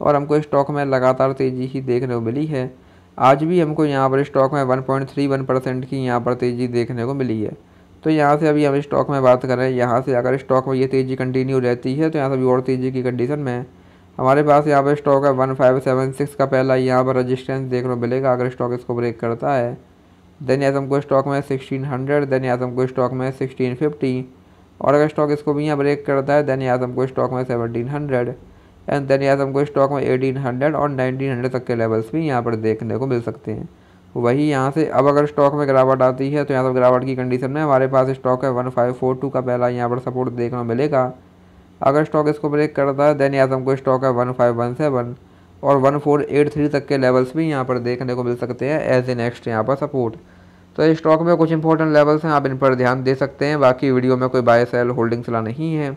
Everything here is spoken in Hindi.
और हमको स्टॉक में लगातार तेज़ी ही देखने को मिली है आज भी हमको यहाँ पर स्टॉक में one point three one percent की यहाँ पर तेज़ी देखने को मिली है तो यहाँ से अभी हम स्टॉक में बात कर रहे हैं यहाँ से अगर स्टॉक में ये तेज़ी कंटिन्यू रहती है तो यहाँ से अभी और तेज़ी की कंडीशन में हमारे पास यहाँ पर स्टॉक है वन फाइव सेवन सिक्स का पहला यहाँ पर रजिस्टेंस देखने को मिलेगा अगर स्टॉक इसको ब्रेक करता है देन यहाँ को हमको स्टॉक में सिक्सटीन हंड्रेड देन यहाँ को हमको स्टॉक में सिक्सटीन फिफ्टी और अगर स्टॉक इसको भी यहाँ ब्रेक करता है देन यहाँ को हमको स्टॉक में सेवनटीन हंड्रेड एंड देन यार हमको स्टॉक में एटीन हंड्रेड और नाइनटीन हंड्रेड तक के लेवल्स भी यहाँ पर देखने को मिल सकते हैं वही यहाँ से अब अगर स्टॉक में गिरावट आती है तो यहाँ पर गिरावट की कंडीशन में हमारे पास स्टॉक है वन फाइव फोर टू का पहला यहाँ पर सपोर्ट देखना मिलेगा अगर स्टॉक इसको ब्रेक करता है देन यहाँ से हमको स्टॉक है वन फाइव वन सेवन और वन फोर एट थ्री तक के लेवल्स भी यहाँ पर देखने को मिल सकते हैं एज ए नेक्स्ट यहाँ पर सपोर्ट तो स्टॉक में कुछ इंपॉर्टेंट लेवल्स हैं आप इन पर ध्यान दे सकते हैं बाकी वीडियो में कोई बाय सेल होल्डिंग ला नहीं है